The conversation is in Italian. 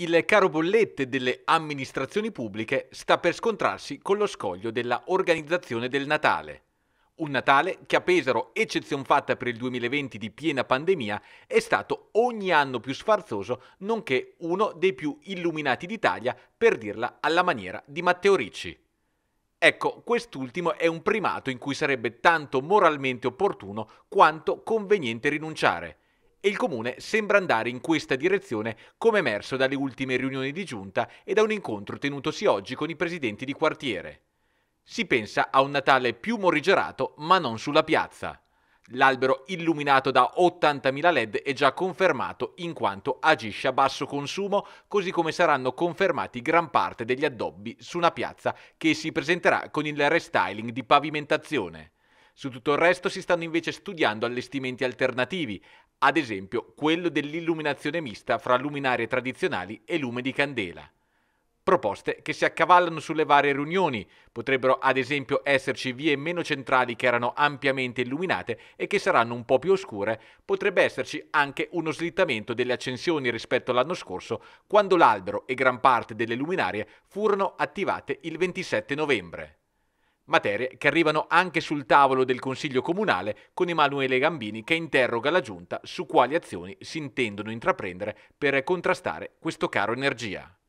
Il caro bollette delle amministrazioni pubbliche sta per scontrarsi con lo scoglio della organizzazione del Natale. Un Natale che a Pesaro, eccezion fatta per il 2020 di piena pandemia, è stato ogni anno più sfarzoso, nonché uno dei più illuminati d'Italia, per dirla alla maniera di Matteo Ricci. Ecco, quest'ultimo è un primato in cui sarebbe tanto moralmente opportuno quanto conveniente rinunciare e il Comune sembra andare in questa direzione come emerso dalle ultime riunioni di giunta e da un incontro tenutosi oggi con i presidenti di quartiere. Si pensa a un Natale più morigerato ma non sulla piazza. L'albero illuminato da 80.000 LED è già confermato in quanto agisce a basso consumo, così come saranno confermati gran parte degli addobbi su una piazza che si presenterà con il restyling di pavimentazione. Su tutto il resto si stanno invece studiando allestimenti alternativi, ad esempio quello dell'illuminazione mista fra luminarie tradizionali e lume di candela. Proposte che si accavallano sulle varie riunioni, potrebbero ad esempio esserci vie meno centrali che erano ampiamente illuminate e che saranno un po' più oscure, potrebbe esserci anche uno slittamento delle accensioni rispetto all'anno scorso, quando l'albero e gran parte delle luminarie furono attivate il 27 novembre materie che arrivano anche sul tavolo del Consiglio Comunale con Emanuele Gambini che interroga la Giunta su quali azioni si intendono intraprendere per contrastare questo caro energia.